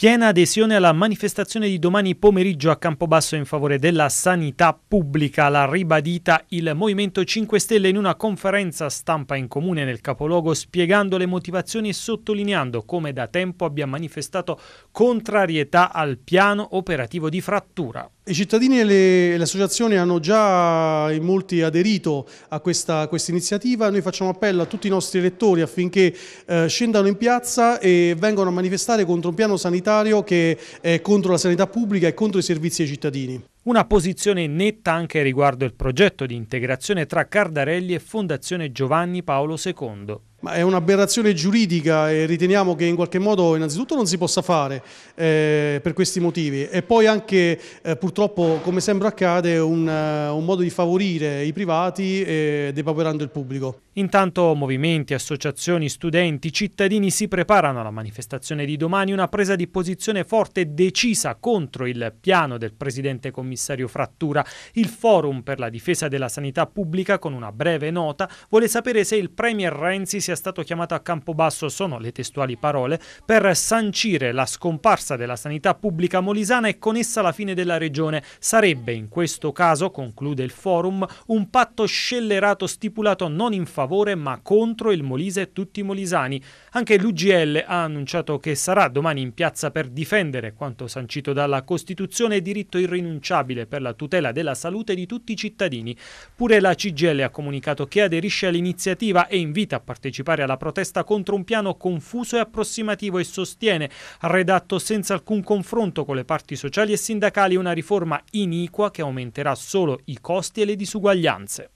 Piena adesione alla manifestazione di domani pomeriggio a Campobasso in favore della sanità pubblica. L'ha ribadita il Movimento 5 Stelle in una conferenza stampa in comune nel capoluogo spiegando le motivazioni e sottolineando come da tempo abbia manifestato contrarietà al piano operativo di frattura. I cittadini e le, le, associazioni hanno già in molti aderito a questa quest iniziativa, noi facciamo appello a tutti i nostri elettori affinché eh, scendano in piazza e vengano a manifestare contro un piano sanitario che è contro la sanità pubblica e contro i servizi ai cittadini. Una posizione netta anche riguardo il progetto di integrazione tra Cardarelli e Fondazione Giovanni Paolo II. Ma è un'aberrazione giuridica e riteniamo che in qualche modo innanzitutto non si possa fare eh, per questi motivi e poi anche eh, purtroppo come sempre accade un, uh, un, modo di favorire i privati eh, depauperando il pubblico. Intanto movimenti, associazioni, studenti, cittadini si preparano alla manifestazione di domani una presa di posizione forte e decisa contro il piano del presidente commissario Frattura. Il forum per la difesa della sanità pubblica con una breve nota vuole sapere se il premier Renzi si sia stato chiamato a Campobasso, sono le testuali parole, per sancire la scomparsa della sanità pubblica molisana e con essa la fine della regione. Sarebbe in questo caso, conclude il forum, un patto scellerato stipulato non in favore ma contro il Molise e tutti i molisani. Anche l'UGL ha annunciato che sarà domani in piazza per difendere quanto sancito dalla Costituzione e diritto irrinunciabile per la tutela della salute di tutti i cittadini. Pure la CGL ha comunicato che aderisce all'iniziativa e invita a partecipare partecipare alla protesta contro un piano confuso e approssimativo e sostiene, redatto senza alcun confronto con le parti sociali e sindacali, una riforma iniqua che aumenterà solo i costi e le disuguaglianze.